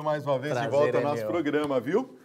bem-vindo mais uma vez Prazer de volta ao é nosso é programa, viu?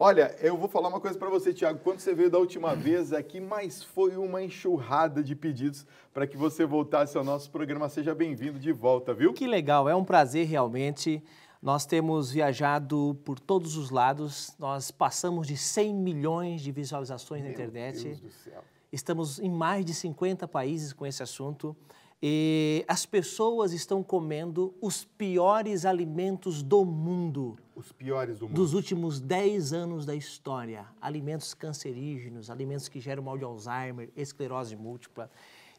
Olha, eu vou falar uma coisa para você, Tiago. Quando você veio da última vez aqui, mais foi uma enxurrada de pedidos para que você voltasse ao nosso programa. Seja bem-vindo de volta, viu? Que legal, é um prazer realmente. Nós temos viajado por todos os lados, nós passamos de 100 milhões de visualizações Meu na internet. Deus do céu. Estamos em mais de 50 países com esse assunto. E as pessoas estão comendo os piores alimentos do mundo. Os piores do mundo. Dos últimos 10 anos da história. Alimentos cancerígenos, alimentos que geram mal de Alzheimer, esclerose múltipla.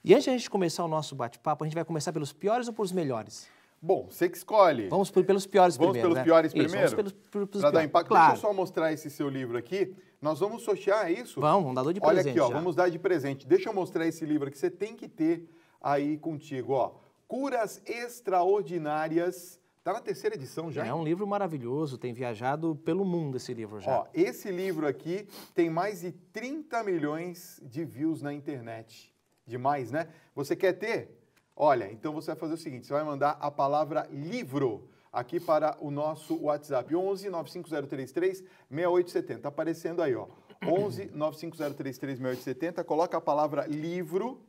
E antes de a gente começar o nosso bate-papo, a gente vai começar pelos piores ou pelos melhores? Bom, você que escolhe. Vamos pelos piores vamos primeiro. Pelos né? piores isso, primeiro? Vamos pelos, pelos piores dar impacto. Claro. Deixa eu só mostrar esse seu livro aqui. Nós vamos sortear isso. Vamos, vamos dar de presente. Olha aqui, ó, vamos dar de presente. Deixa eu mostrar esse livro aqui. Você tem que ter aí contigo, ó. Curas Extraordinárias. Está na terceira edição já. É um livro maravilhoso, tem viajado pelo mundo esse livro já. Ó, esse livro aqui tem mais de 30 milhões de views na internet. Demais, né? Você quer ter? Olha, então você vai fazer o seguinte, você vai mandar a palavra livro aqui para o nosso WhatsApp, 11 95033 6870. aparecendo aí, ó. 11 95033 6870. Coloca a palavra livro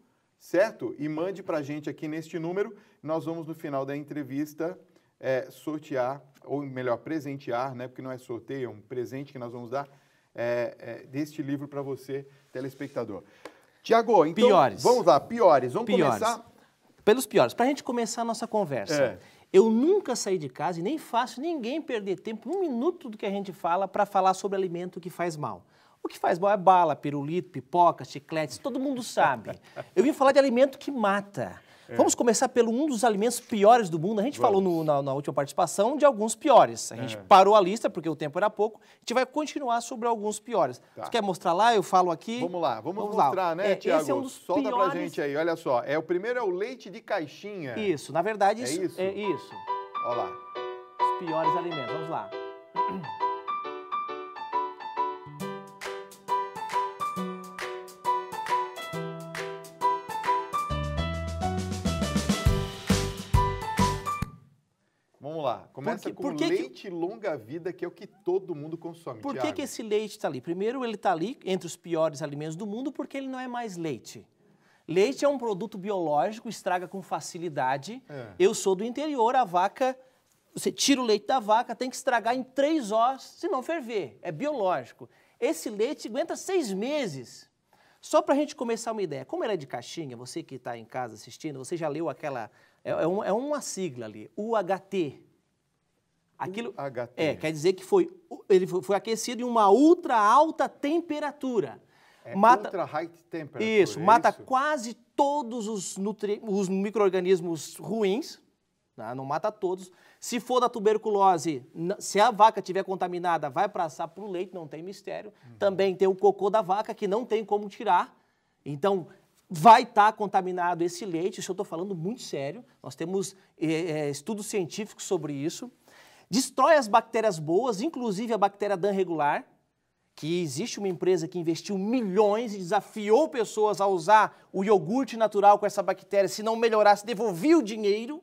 certo? E mande para a gente aqui neste número. Nós vamos, no final da entrevista, é, sortear, ou melhor, presentear, né? Porque não é sorteio, é um presente que nós vamos dar é, é, deste livro para você, telespectador. Tiago, então, piores. vamos lá, piores. Vamos piores. começar... Pelos piores. Para a gente começar a nossa conversa. É. Eu nunca saí de casa e nem faço ninguém perder tempo, um minuto do que a gente fala, para falar sobre alimento que faz mal. O que faz mal é bala, pirulito, pipoca, chicletes, todo mundo sabe. Eu vim falar de alimento que mata. É. Vamos começar pelo um dos alimentos piores do mundo. A gente Vamos. falou no, na, na, última participação de alguns piores. A gente é. parou a lista porque o tempo era pouco. A gente vai continuar sobre alguns piores. Tá. Você quer mostrar lá? Eu falo aqui. Vamos lá, vamos, vamos mostrar, lá. né, é, Tiago? Esse é um dos Solta piores... pra gente aí, olha só. É, o primeiro é o leite de caixinha. Isso, na verdade, é isso. É isso? É isso. Olha lá. Os piores alimentos, vamos lá. lá. Começa que, com porque leite que... longa vida, que é o que todo mundo consome. Por que, que esse leite está ali? Primeiro, ele está ali entre os piores alimentos do mundo porque ele não é mais leite. Leite é um produto biológico, estraga com facilidade. É. Eu sou do interior, a vaca, você tira o leite da vaca, tem que estragar em três horas, se não ferver. É biológico. Esse leite aguenta seis meses. Só para a gente começar uma ideia, como ele é de caixinha, você que está em casa assistindo, você já leu aquela. É, é, um, é uma sigla ali, UHT. Aquilo UHT. é, quer dizer que foi ele foi aquecido em uma ultra alta temperatura. É mata, ultra high temperature. Isso, é mata isso? quase todos os, os micro-organismos ruins, né? não mata todos. Se for da tuberculose, se a vaca tiver contaminada, vai passar para o leite, não tem mistério. Uhum. Também tem o cocô da vaca, que não tem como tirar. Então, vai estar tá contaminado esse leite, isso eu estou falando muito sério. Nós temos é, estudos científicos sobre isso destrói as bactérias boas, inclusive a bactéria dan regular, que existe uma empresa que investiu milhões e desafiou pessoas a usar o iogurte natural com essa bactéria, se não melhorasse, devolvia o dinheiro.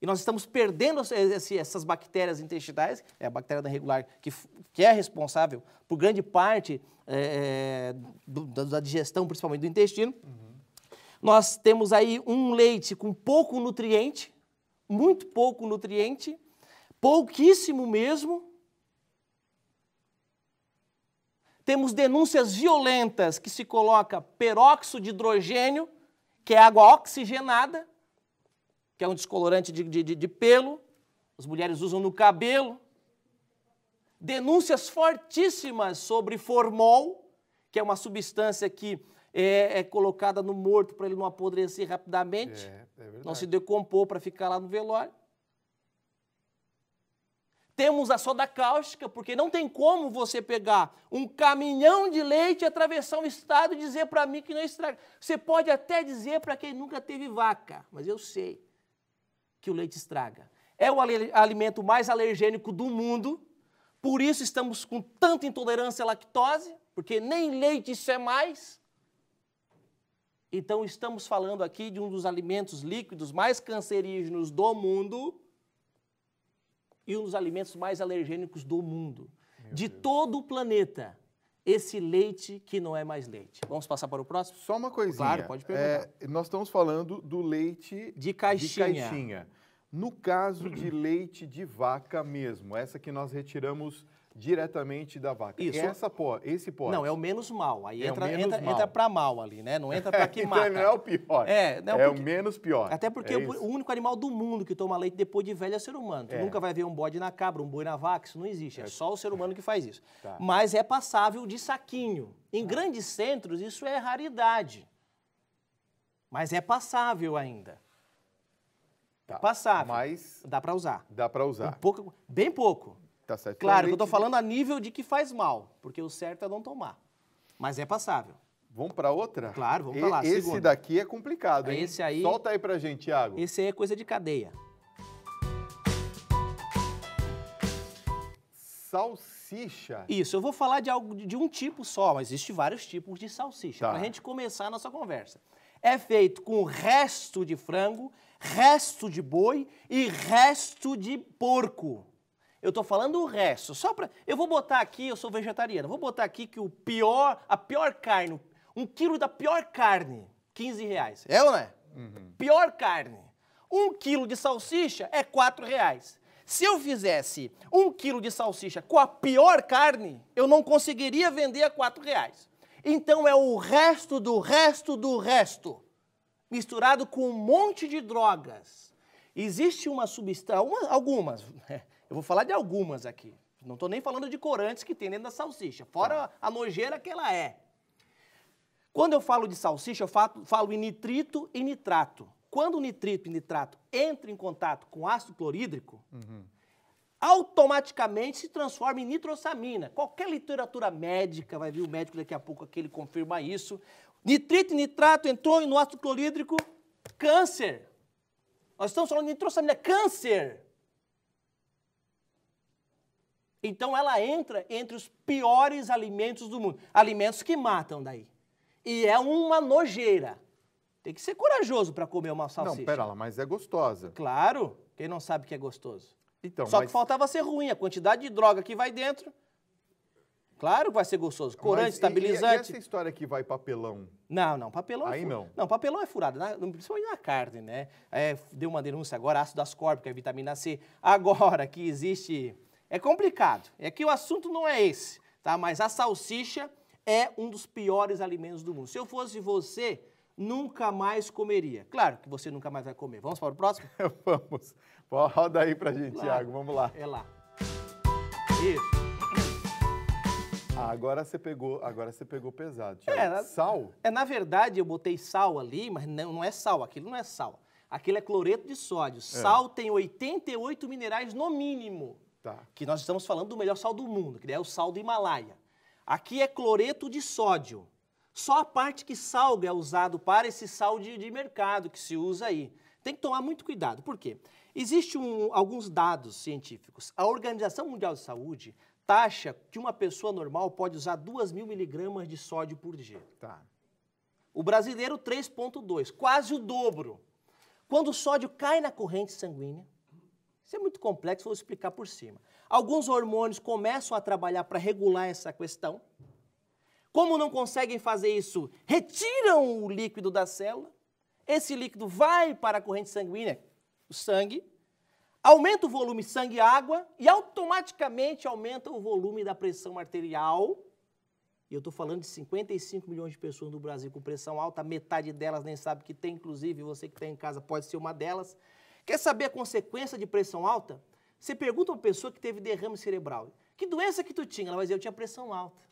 E nós estamos perdendo essas bactérias intestinais, é a bactéria da regular que, que é responsável por grande parte é, é da digestão, principalmente do intestino. Uhum. Nós temos aí um leite com pouco nutriente, muito pouco nutriente, pouquíssimo mesmo. Temos denúncias violentas que se coloca peróxido de hidrogênio, que é água oxigenada, que é um descolorante de, de, de pelo, as mulheres usam no cabelo. Denúncias fortíssimas sobre formol, que é uma substância que é, é, colocada no morto para ele não apodrecer rapidamente, é, é não se decompor para ficar lá no velório. Temos a soda cáustica, porque não tem como você pegar um caminhão de leite, atravessar um estado e dizer para mim que não é estraga. Você pode até dizer para quem nunca teve vaca, mas eu sei que o leite estraga. É o alimento mais alergênico do mundo, por isso estamos com tanta intolerância à lactose, porque nem leite isso é mais. Então, estamos falando aqui de um dos alimentos líquidos mais cancerígenos do mundo e um dos alimentos mais alergênicos do mundo. Meu de Deus. todo o planeta. Esse leite que não é mais leite. Vamos passar para o próximo? Só uma coisinha. Claro, pode é, perguntar. É, nós estamos falando do leite de caixinha. De caixinha. No caso de leite de vaca mesmo, essa que nós retiramos diretamente da vaca. Isso. Essa pode, esse pó. Não, é o menos mal. Aí é entra, entra, mal. entra para mal ali, né? Não entra para é, que então mata. Não é o pior. É, não, é porque, o menos pior. Até porque é o, único animal do mundo que toma leite depois de velho é o ser humano. É. Tu nunca vai ver um bode na cabra, um boi na vaca, isso não existe. É, é só o ser humano que faz isso. Tá. Mas é passável de saquinho. Em tá. grandes centros, isso é raridade. Mas é passável ainda. Tá. passável. Mas dá para usar. Dá para usar. Um pouco, bem pouco. Tá certo. Claro, eu tô né? falando a nível de que faz mal, porque o certo é não tomar. Mas é passável. Vamos para outra? Claro, vamos para lá. Esse segunda. daqui é complicado, hein? Esse aí. Solta aí pra gente, Thiago. Esse aí é coisa de cadeia. Salsicha. Isso, eu vou falar de algo de um tipo só, mas existem vários tipos de salsicha. Tá. Para a gente começar a nossa conversa. É feito com resto de frango, resto de boi e resto de porco eu estou falando o resto. Só para eu vou botar aqui, eu sou vegetariano, vou botar aqui que o pior, a pior carne, um quilo da pior carne, 15 reais. É ou não é? Uhum. Pior carne. Um quilo de salsicha é 4 reais. Se eu fizesse um quilo de salsicha com a pior carne, eu não conseguiria vender a 4 reais. Então é o resto do resto do resto, misturado com um monte de drogas. Existe uma substância, algumas, né? Eu vou falar de algumas aqui. Não estou nem falando de corantes que tem dentro da salsicha, fora tá. a nojeira que ela é. Quando eu falo de salsicha, eu falo, falo em nitrito e nitrato. Quando o nitrito e nitrato entram em contato com ácido clorídrico, uhum. automaticamente se transforma em nitrosamina. Qualquer literatura médica, vai vir o médico daqui a pouco aqui, ele confirma isso. Nitrito e nitrato entrou no ácido clorídrico, câncer. Nós estamos falando de nitrosamina, é câncer. Então ela entra entre os piores alimentos do mundo, alimentos que matam daí. E é uma nojeira. Tem que ser corajoso para comer uma salsicha. Não, pera lá, mas é gostosa. Claro, quem não sabe que é gostoso. Então, Só mas... que faltava ser ruim, a quantidade de droga que vai dentro. Claro que vai ser gostoso. Corante, Mas, estabilizante. E, e, essa história que vai papelão? Não, não, papelão. É Aí é não. Não, papelão é furado, na, principalmente na carne, né? É, deu uma denúncia agora, ácido ascórbico, é vitamina C. Agora que existe é complicado. É que o assunto não é esse, tá? Mas a salsicha é um dos piores alimentos do mundo. Se eu fosse você, nunca mais comeria. Claro que você nunca mais vai comer. Vamos para o próximo? Vamos. Roda aí pra gente, claro. Thiago. Vamos lá. É lá. Isso. Ah, agora você pegou, agora você pegou pesado. É, sal? É, na verdade, eu botei sal ali, mas não, não é sal, aquilo não é sal. Aquilo é cloreto de sódio. É. Sal tem 88 minerais no mínimo. Tá. Que nós estamos falando do melhor sal do mundo, que é o sal do Himalaia. Aqui é cloreto de sódio. Só a parte que salga é usado para esse sal de, de mercado que se usa aí. Tem que tomar muito cuidado. Por quê? Existem um, alguns dados científicos. A Organização Mundial de Saúde taxa que uma pessoa normal pode usar 2 mil miligramas de sódio por dia. Tá. O brasileiro, 3,2, quase o dobro. Quando o sódio cai na corrente sanguínea, isso é muito complexo, vou explicar por cima. Alguns hormônios começam a trabalhar para regular essa questão. Como não conseguem fazer isso, retiram o líquido da célula. Esse líquido vai para a corrente sanguínea, o sangue, aumenta o volume sangue-água e automaticamente aumenta o volume da pressão arterial. E eu estou falando de 55 milhões de pessoas no Brasil com pressão alta, metade delas nem sabe que tem, inclusive você que está em casa pode ser uma delas. Quer saber a consequência de pressão alta? Você pergunta uma pessoa que teve derrame cerebral, que doença que tu tinha? Ela vai dizer, eu tinha pressão alta.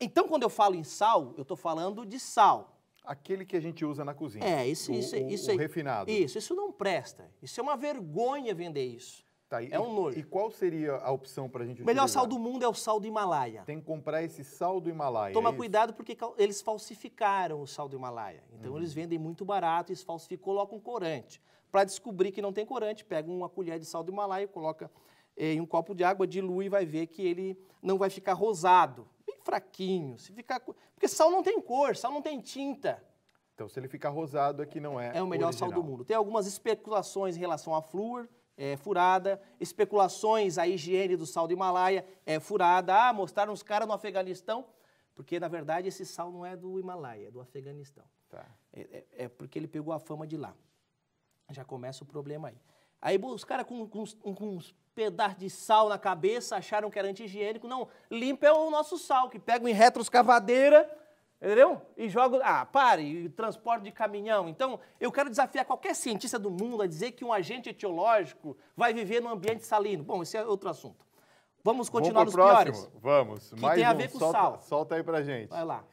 Então, quando eu falo em sal, eu estou falando de sal. Aquele que a gente usa na cozinha. É, isso, o, isso, o, isso, o refinado. Isso, isso não presta. Isso é uma vergonha vender isso. Tá, e, é um nojo. E qual seria a opção para a gente O melhor utilizar? sal do mundo é o sal do Himalaia. Tem que comprar esse sal do Himalaia. Toma é cuidado porque eles falsificaram o sal do Himalaia. Então uhum. eles vendem muito barato, eles falsificam, colocam corante. Para descobrir que não tem corante, pega uma colher de sal do Himalaia, coloca eh, em um copo de água, dilui e vai ver que ele não vai ficar rosado. Bem fraquinho. Se ficar... Porque sal não tem cor, sal não tem tinta. Então, se ele ficar rosado, aqui é não é. É o melhor original. sal do mundo. Tem algumas especulações em relação a flúor é furada, especulações, a higiene do sal do Himalaia é furada. Ah, mostraram os caras no Afeganistão, porque na verdade esse sal não é do Himalaia, é do Afeganistão. Tá. É, é, é, porque ele pegou a fama de lá. Já começa o problema aí. Aí os caras com, com, com uns pedaços de sal na cabeça acharam que era anti-higiênico. Não, limpa é o nosso sal, que pega em retroescavadeira Entendeu? E jogo. Ah, pare, transporte de caminhão. Então, eu quero desafiar qualquer cientista do mundo a dizer que um agente etiológico vai viver num ambiente salino. Bom, esse é outro assunto. Vamos continuar Vamos nos próximo. piores. Vamos. Que Mais tem a ver um. com solta, sal. Solta aí pra gente. Vai lá.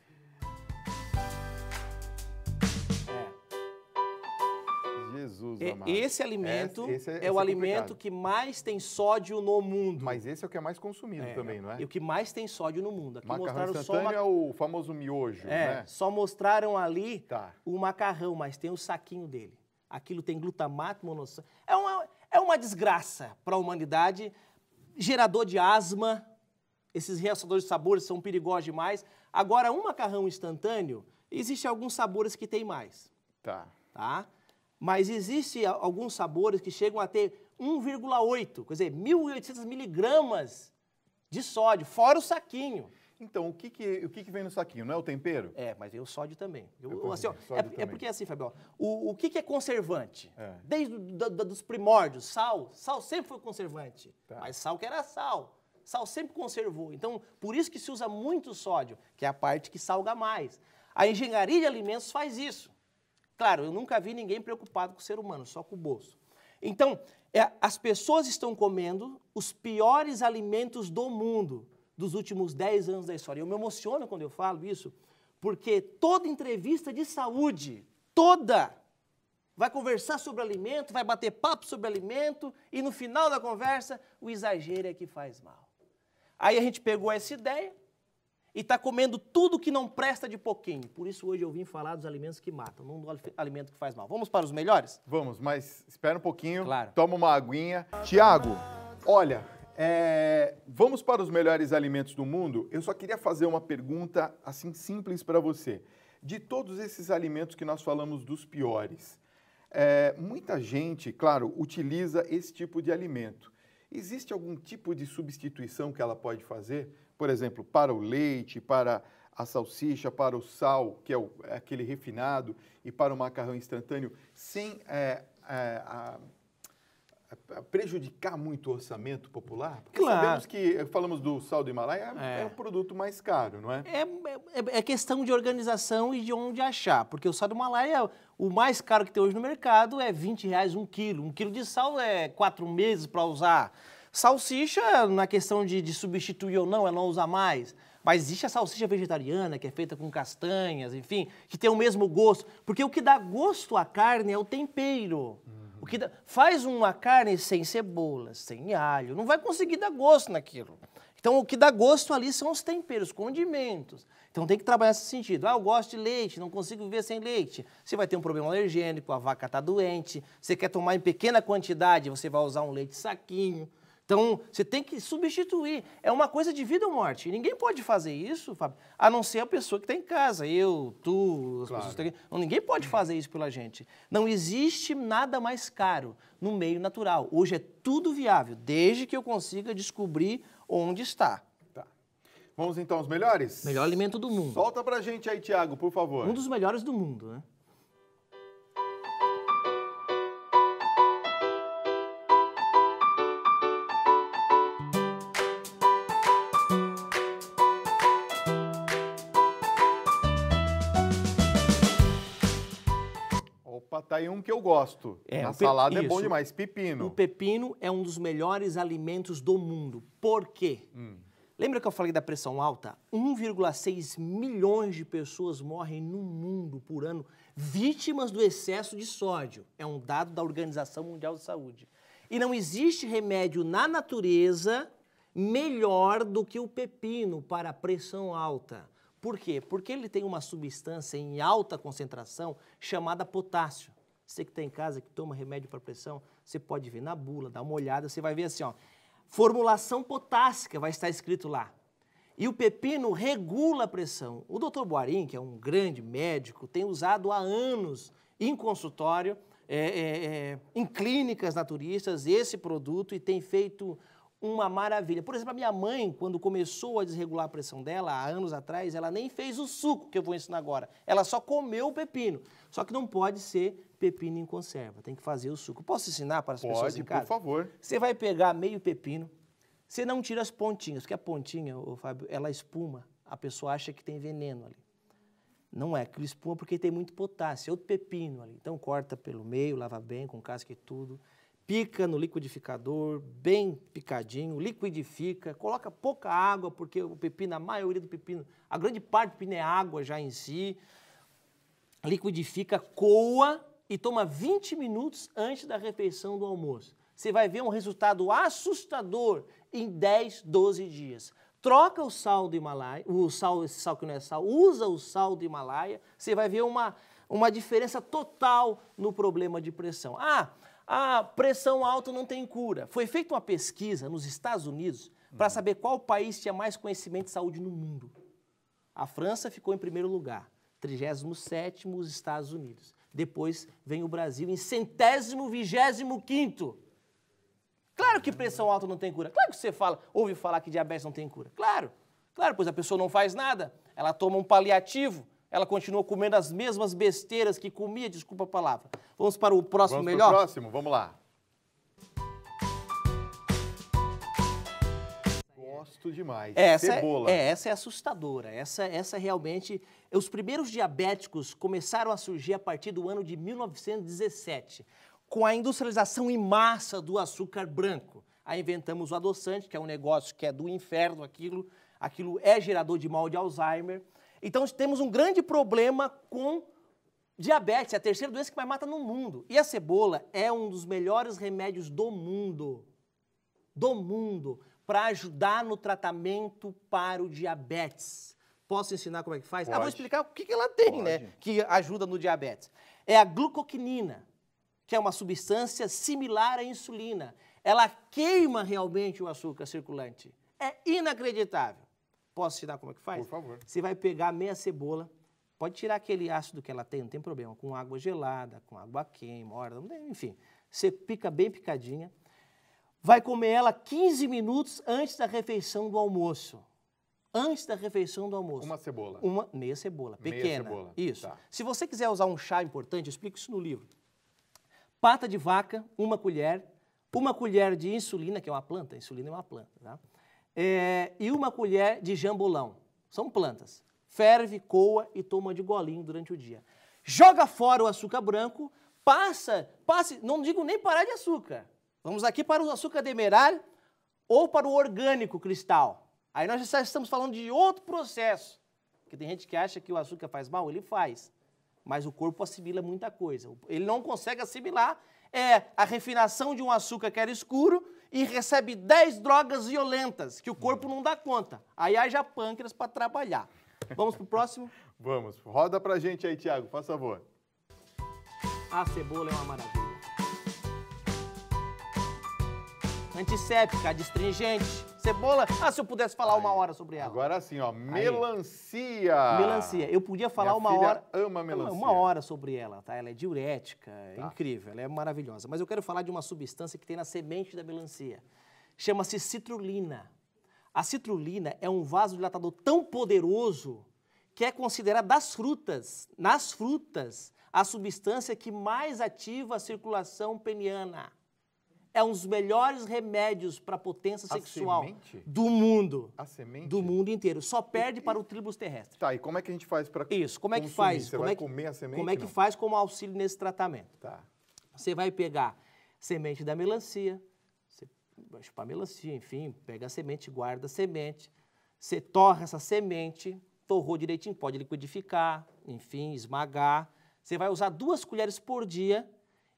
Jesus amado. Esse alimento esse, esse é, é esse é o alimento que mais tem sódio no mundo. Mas esse é o que é mais consumido é, também, não é? E o que mais tem sódio no mundo. Aqui macarrão mostraram só uma... é o famoso miojo, é, né? Só mostraram ali tá. o macarrão, mas tem o saquinho dele. Aquilo tem glutamato, monossato. É uma, é uma desgraça para a humanidade, gerador de asma. Esses reaçadores de sabores são perigosos demais. Agora, um macarrão instantâneo, existem alguns sabores que tem mais. Tá. Tá? Mas existe alguns sabores que chegam a ter 1,8, quer dizer, 1.800 miligramas de sódio, fora o saquinho. Então, o que que, o que que vem no saquinho? Não é o tempero? É, mas vem o sódio também. Eu, eu é assim, ó, sódio é, é também. é, porque assim, Fabio, o, o que, que é conservante? É. Desde do, do, dos primórdios, sal. Sal sempre foi conservante, tá. mas sal que era sal. Sal sempre conservou. Então, por isso que se usa muito sódio, que é a parte que salga mais. A engenharia de alimentos faz isso. Claro, eu nunca vi ninguém preocupado com o ser humano, só com o bolso. Então, é, as pessoas estão comendo os piores alimentos do mundo dos últimos 10 anos da história. Eu me emociono quando eu falo isso, porque toda entrevista de saúde, toda, vai conversar sobre alimento, vai bater papo sobre alimento e no final da conversa o exagero é que faz mal. Aí a gente pegou essa ideia, e está comendo tudo que não presta de pouquinho. Por isso hoje eu vim falar dos alimentos que matam, não do alimento que faz mal. Vamos para os melhores? Vamos, mas espera um pouquinho, claro. toma uma aguinha. Tiago, olha, é... vamos para os melhores alimentos do mundo? Eu só queria fazer uma pergunta assim simples para você. De todos esses alimentos que nós falamos dos piores, é... muita gente, claro, utiliza esse tipo de alimento. Existe algum tipo de substituição que ela pode fazer? por exemplo, para o leite, para a salsicha, para o sal, que é, o, é aquele refinado, e para o macarrão instantâneo, sem é, é, a, a é, prejudicar muito o orçamento popular? Porque claro. sabemos que, falamos do sal do Himalaia, é, é, é um produto mais caro, não é? é? É, é? questão de organização e de onde achar, porque o sal do Himalaia, o mais caro que tem hoje no mercado é 20 reais um quilo. Um quilo de sal é quatro meses para usar. Salsicha, na questão de, de substituir ou não, é não usar mais. Mas existe a salsicha vegetariana, que é feita com castanhas, enfim, que tem o mesmo gosto. Porque o que dá gosto à carne é o tempero. Uhum. O que dá... Faz uma carne sem cebola, sem alho, não vai conseguir dar gosto naquilo. Então, o que dá gosto ali são os temperos, condimentos. Então, tem que trabalhar nesse sentido. Ah, eu gosto de leite, não consigo viver sem leite. Você vai ter um problema alergênico, a vaca está doente, você quer tomar em pequena quantidade, você vai usar um leite saquinho. Então, você tem que substituir. É uma coisa de vida ou morte. ninguém pode fazer isso, Fábio, a não ser a pessoa que está em casa. Eu, tu, as claro. pessoas que estão aqui. Ninguém pode fazer isso pela gente. Não existe nada mais caro no meio natural. Hoje é tudo viável, desde que eu consiga descobrir onde está. Tá. Vamos então aos melhores? Melhor alimento do mundo. Solta pra gente aí, Tiago, por favor. Um dos melhores do mundo, né? tá aí um que eu gosto. É, salada é isso. é bom demais, pepino. O pepino é um dos melhores alimentos do mundo. Por quê? Hum. Lembra que eu falei da pressão alta? 1,6 milhões de pessoas morrem no mundo por ano vítimas do excesso de sódio. É um dado da Organização Mundial de Saúde. E não existe remédio na natureza melhor do que o pepino para a pressão alta. Por quê? Porque ele tem uma substância em alta concentração chamada potássio. Você que está em casa, que toma remédio para pressão, você pode ver na bula, dar uma olhada, você vai ver assim, ó. Formulação potássica vai estar escrito lá. E o pepino regula a pressão. O Dr. Boarim, que é um grande médico, tem usado há anos em consultório, é, é, é, em clínicas naturistas, esse produto e tem feito uma maravilha. Por exemplo, a minha mãe, quando começou a desregular a pressão dela, há anos atrás, ela nem fez o suco que eu vou ensinar agora. Ela só comeu o pepino. Só que não pode ser pepino em conserva, tem que fazer o suco. Posso ensinar para as pode, pessoas em casa? por favor. Você vai pegar meio pepino, você não tira as pontinhas, porque a pontinha, ô, Fábio, ela espuma. A pessoa acha que tem veneno ali. Não é, aquilo espuma porque tem muito potássio, é outro pepino ali. Então corta pelo meio, lava bem, com casca e tudo pica no liquidificador, bem picadinho, liquidifica, coloca pouca água, porque o pepino, a maioria do pepino, a grande parte do pepino é água já em si, liquidifica, coa e toma 20 minutos antes da refeição do almoço. Você vai ver um resultado assustador em 10, 12 dias. Troca o sal do Himalaia, o sal, esse sal que não é sal, usa o sal do Himalaia, você vai ver uma, uma diferença total no problema de pressão. Ah, a pressão alta não tem cura. Foi feita uma pesquisa nos Estados Unidos uhum. para saber qual país tinha mais conhecimento de saúde no mundo. A França ficou em primeiro lugar, 37 os Estados Unidos. Depois vem o Brasil em centésimo, vigésimo quinto. Claro que pressão alta não tem cura. Claro que você fala, ouve falar que diabetes não tem cura. Claro, claro, pois a pessoa não faz nada. Ela toma um paliativo, ela continuou comendo as mesmas besteiras que comia, desculpa a palavra. Vamos para o próximo Vamos melhor? Para o próximo, vamos lá. Gosto demais. É, essa é- Cebola. É, é, essa é assustadora. Essa, essa realmente. Os primeiros diabéticos começaram a surgir a partir do ano de 1917, com a industrialização em massa do açúcar branco. Aí inventamos o adoçante, que é um negócio que é do inferno, aquilo, aquilo é gerador de mal de Alzheimer. Então temos um grande problema com diabetes, é a terceira doença que mais mata no mundo. E a cebola é um dos melhores remédios do mundo. Do mundo para ajudar no tratamento para o diabetes. Posso ensinar como é que faz? Pode. Ah, vou explicar o que, que ela tem, né, Pode. né? Que ajuda no diabetes. É a glucoquinina, que é uma substância similar à insulina. Ela queima realmente o açúcar circulante. É inacreditável. Posso te dar como é que faz? Por favor. Você vai pegar meia cebola, pode tirar aquele ácido que ela tem, não tem problema, com água gelada, com água quente, enfim. Você pica bem picadinha. Vai comer ela 15 minutos antes da refeição do almoço. Antes da refeição do almoço. Uma cebola. Uma meia cebola, pequena. Meia cebola. Isso. Tá. Se você quiser usar um chá importante, eu explico isso no livro. Pata de vaca, uma colher. Uma colher de insulina, que é uma planta, insulina é uma planta, tá? é, e uma colher de jambolão. São plantas. Ferve, coa e toma de golinho durante o dia. Joga fora o açúcar branco, passa, passe, não digo nem parar de açúcar. Vamos aqui para o açúcar demerara ou para o orgânico cristal. Aí nós já estamos falando de outro processo. Porque tem gente que acha que o açúcar faz mal, ele faz. Mas o corpo assimila muita coisa. Ele não consegue assimilar é, a refinação de um açúcar que era escuro e recebe 10 drogas violentas que o corpo não dá conta. Aí haja pâncreas para trabalhar. Vamos pro próximo? Vamos. Roda pra gente aí, Tiago, por favor. A cebola é uma maravilha. Antisséptica, adstringente, cebola. Ah, se eu pudesse falar uma hora sobre ela. Agora sim, ó, melancia. Aí. Melancia. Eu podia falar Minha uma hora. Ama melancia. Uma hora sobre ela, tá? Ela é diurética, é tá. incrível, ela é maravilhosa. Mas eu quero falar de uma substância que tem na semente da melancia. Chama-se citrulina. A citrulina é um vasodilatador tão poderoso que é considerada das frutas, nas frutas, a substância que mais ativa a circulação peniana é um dos melhores remédios para potência sexual semente? do mundo. A semente? Do mundo inteiro. Só perde e, para o tribus terrestre. Tá, e como é que a gente faz para Isso, como é que consumir? faz? Você como vai é que, comer a semente? Como é que não? faz como auxílio nesse tratamento? Tá. Você vai pegar semente da melancia, você vai chupar melancia, enfim, pega a semente, guarda a semente, você torra essa semente, torrou direitinho, pode liquidificar, enfim, esmagar. Você vai usar duas colheres por dia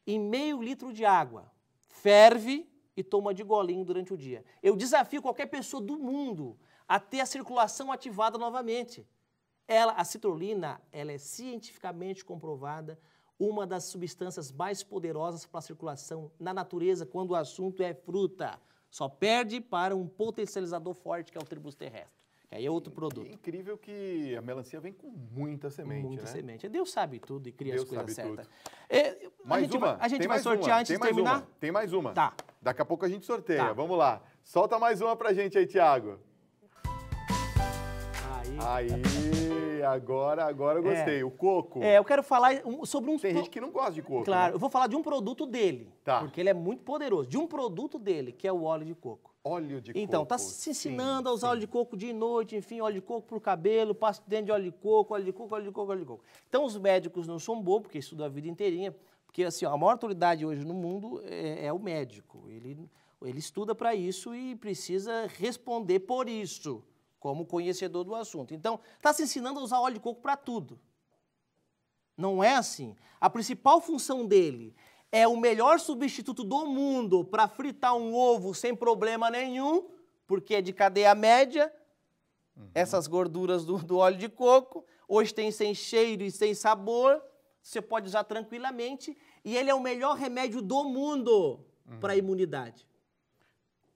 em meio litro de água ferve e toma de golinho durante o dia. Eu desafio qualquer pessoa do mundo a ter a circulação ativada novamente. Ela, a citrulina, ela é cientificamente comprovada uma das substâncias mais poderosas para a circulação na natureza quando o assunto é fruta. Só perde para um potencializador forte que é o tribus terrestre. Que aí é outro produto. É incrível que a melancia vem com muita semente, Muita né? semente. Deus sabe tudo e cria Deus as coisas certas. É, mais a gente, uma? A gente Tem vai sortear uma. antes Tem de terminar? Uma. Tem mais uma. Tá. Daqui a pouco a gente sorteia. Tá. Vamos lá. Solta mais uma pra gente aí, Thiago. Aí. Aí, agora, agora eu é. gostei. É. O coco. É, eu quero falar sobre um... Tem gente que não gosta de coco. Claro, né? eu vou falar de um produto dele. Tá. Porque ele é muito poderoso. De um produto dele, que é o óleo de coco. Óleo de então, tá coco. Então, tá se ensinando sim, a usar sim. óleo de coco de noite, enfim, óleo de coco pro cabelo, pasta dentro de óleo de coco, óleo de coco, óleo de coco, óleo de coco. Então, os médicos não são bobos, porque estudam a vida inteirinha. Porque assim, a maior autoridade hoje no mundo é, é o médico. Ele, ele estuda para isso e precisa responder por isso, como conhecedor do assunto. Então, está se ensinando a usar óleo de coco para tudo. Não é assim. A principal função dele é o melhor substituto do mundo para fritar um ovo sem problema nenhum, porque é de cadeia média, uhum. essas gorduras do, do, óleo de coco. Hoje tem sem cheiro e sem sabor você pode usar tranquilamente e ele é o melhor remédio do mundo uhum. para a imunidade.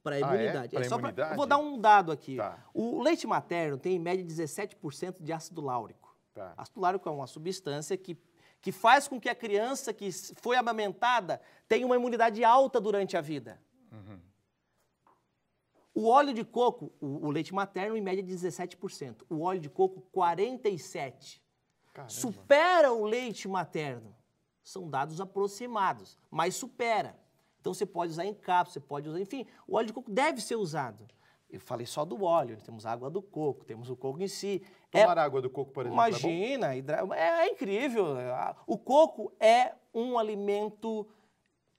Para a imunidade. Ah, é? é imunidade? Pra... vou dar um dado aqui. Tá. O leite materno tem em média 17% de ácido láurico. Tá. Ácido láurico é uma substância que, que faz com que a criança que foi amamentada tenha uma imunidade alta durante a vida. Uhum. O óleo de coco, o, o leite materno, em média 17%. O óleo de coco, 47%. Caramba. Supera o leite materno. São dados aproximados, mas supera. Então você pode usar em cápsula, você pode usar, enfim, o óleo de coco deve ser usado. Eu falei só do óleo, né? temos a água do coco, temos o coco em si. Tomar é... água do coco, por exemplo. É Imagina, é, é, é incrível. Ah, o coco é um alimento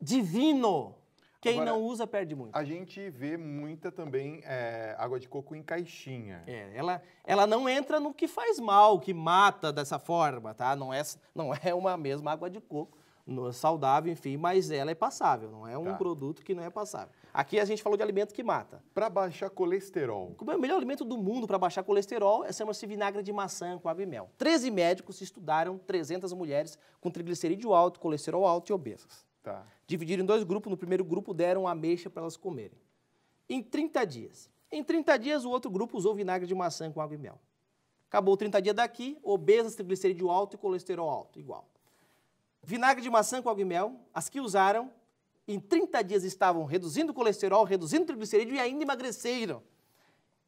divino. Quem Agora, não usa perde muito. A gente vê muita também é, água de coco em caixinha. É, ela, ela não entra no que faz mal, que mata dessa forma, tá? Não é, não é uma mesma água de coco no, saudável, enfim, mas ela é passável, não é um tá. produto que não é passável. Aqui a gente falou de alimento que mata. Para baixar colesterol. O melhor alimento do mundo para baixar colesterol é chama-se vinagre de maçã com água e mel. 13 médicos estudaram 300 mulheres com triglicerídeo alto, colesterol alto e obesas. Tá. Dividiram em dois grupos. No primeiro grupo deram ameixa para elas comerem. Em 30 dias. Em 30 dias, o outro grupo usou vinagre de maçã com água e mel. Acabou 30 dias daqui, obesas, triglicerídeo alto e colesterol alto, igual. Vinagre de maçã com água e mel, as que usaram, em 30 dias estavam reduzindo o colesterol, reduzindo o triglicerídeo e ainda emagreceram.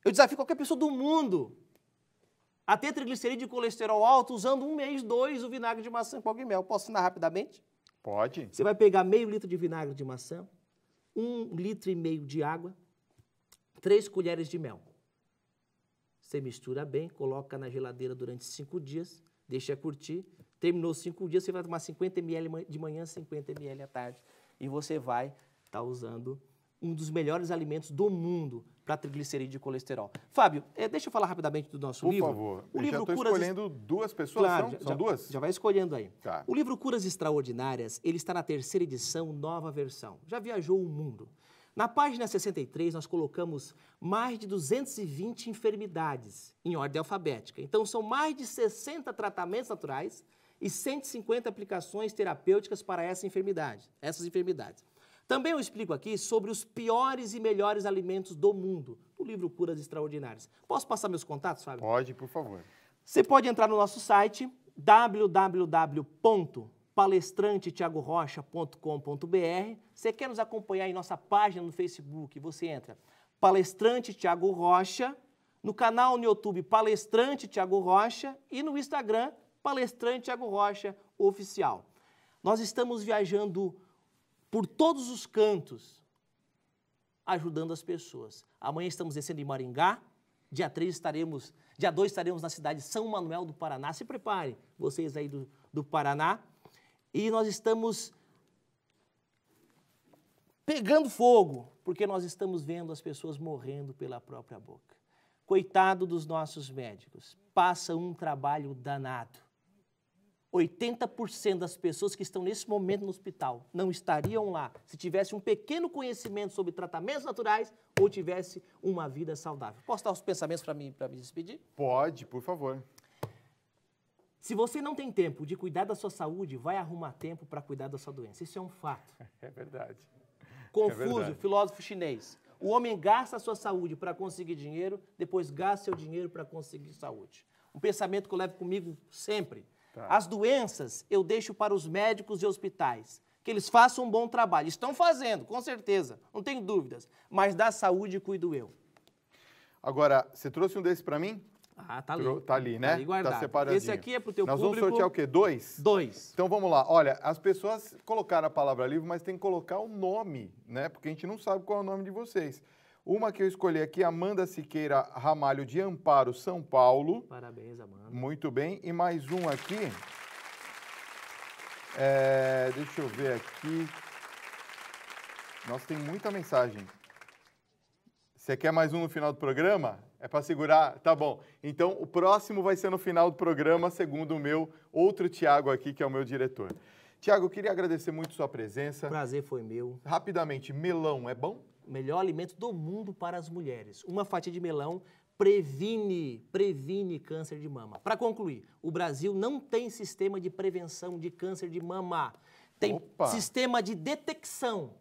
Eu desafio qualquer pessoa do mundo a ter triglicerídeo e colesterol alto usando um mês, dois, o vinagre de maçã com água e mel. Posso ensinar rapidamente? Pode. Você vai pegar meio litro de vinagre de maçã, um litro e meio de água, três colheres de mel. Você mistura bem, coloca na geladeira durante cinco dias, deixa curtir. Terminou cinco dias, você vai tomar 50 ml de manhã, 50 ml à tarde. E você vai estar tá usando um dos melhores alimentos do mundo para triglicerídeo e colesterol. Fábio, é, deixa eu falar rapidamente do nosso Por livro. Por favor, o livro já estou escolhendo duas pessoas, claro, são, já, são duas? Já vai escolhendo aí. Tá. O livro Curas Extraordinárias, ele está na terceira edição, nova versão. Já viajou o mundo. Na página 63, nós colocamos mais de 220 enfermidades em ordem alfabética. Então, são mais de 60 tratamentos naturais e 150 aplicações terapêuticas para essa enfermidade, essas enfermidades. Também eu explico aqui sobre os piores e melhores alimentos do mundo, no livro Curas Extraordinárias. Posso passar meus contatos, Fábio? Pode, por favor. Você pode entrar no nosso site www.palestrantetiagorocha.com.br. Você quer nos acompanhar em nossa página no Facebook? Você entra Palestrante Tiago Rocha, no canal no YouTube Palestrante Tiago Rocha e no Instagram Palestrante Tiago Rocha Oficial. Nós estamos viajando por todos os cantos, ajudando as pessoas. Amanhã estamos descendo em Maringá, dia 3 estaremos, dia 2 estaremos na cidade de São Manuel do Paraná. Se preparem, vocês aí do, do Paraná. E nós estamos pegando fogo, porque nós estamos vendo as pessoas morrendo pela própria boca. Coitado dos nossos médicos, passa um trabalho danado. 80% das pessoas que estão nesse momento no hospital não estariam lá se tivesse um pequeno conhecimento sobre tratamentos naturais ou tivesse uma vida saudável. Posso dar os pensamentos para mim para me despedir? Pode, por favor. Se você não tem tempo de cuidar da sua saúde, vai arrumar tempo para cuidar da sua doença. Isso é um fato. É verdade. Confuso, é verdade. filósofo chinês. O homem gasta a sua saúde para conseguir dinheiro, depois gasta seu dinheiro para conseguir saúde. Um pensamento que eu levo comigo sempre. Tá. As doenças eu deixo para os médicos e hospitais, que eles façam um bom trabalho. Estão fazendo, com certeza, não tenho dúvidas. Mas da saúde cuido eu. Agora, você trouxe um desse para mim? Ah, tá ali. Tá ali, né? Tá ali guardado. Tá separadinho. Esse aqui é pro teu Nós público. Nós vamos sortear o quê? Dois? Dois. Então vamos lá. Olha, as pessoas colocaram a palavra livro, mas tem que colocar o nome, né? Porque a gente não sabe qual é o nome de vocês. Uma que eu escolhi aqui, Amanda Siqueira Ramalho de Amparo, São Paulo. Parabéns, Amanda. Muito bem. E mais um aqui. É, deixa eu ver aqui. Nossa, tem muita mensagem. Você quer mais um no final do programa? É para segurar? Tá bom. Então, o próximo vai ser no final do programa, segundo o meu outro Tiago aqui, que é o meu diretor. Tiago, queria agradecer muito sua presença. Prazer foi meu. Rapidamente, melão é bom? melhor alimento do mundo para as mulheres. Uma fatia de melão previne, previne câncer de mama. Para concluir, o Brasil não tem sistema de prevenção de câncer de mama. Tem Opa. sistema de detecção.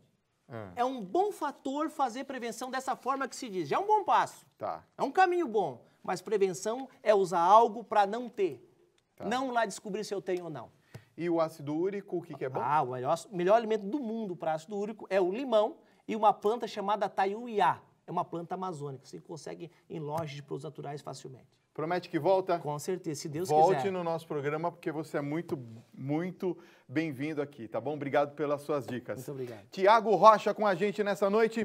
É. é. um bom fator fazer prevenção dessa forma que se diz. Já é um bom passo. Tá. É um caminho bom. Mas prevenção é usar algo para não ter. Tá. Não lá descobrir se eu tenho ou não. E o ácido úrico, o que, que é bom? Ah, o melhor, melhor alimento do mundo para ácido úrico é o limão e uma planta chamada taiuiá. É uma planta amazônica. Você consegue em lojas de produtos naturais facilmente. Promete que volta? Com certeza, se Deus Volte quiser. Volte no nosso programa, porque você é muito, muito bem-vindo aqui, tá bom? Obrigado pelas suas dicas. Muito obrigado. Tiago Rocha com a gente nessa noite.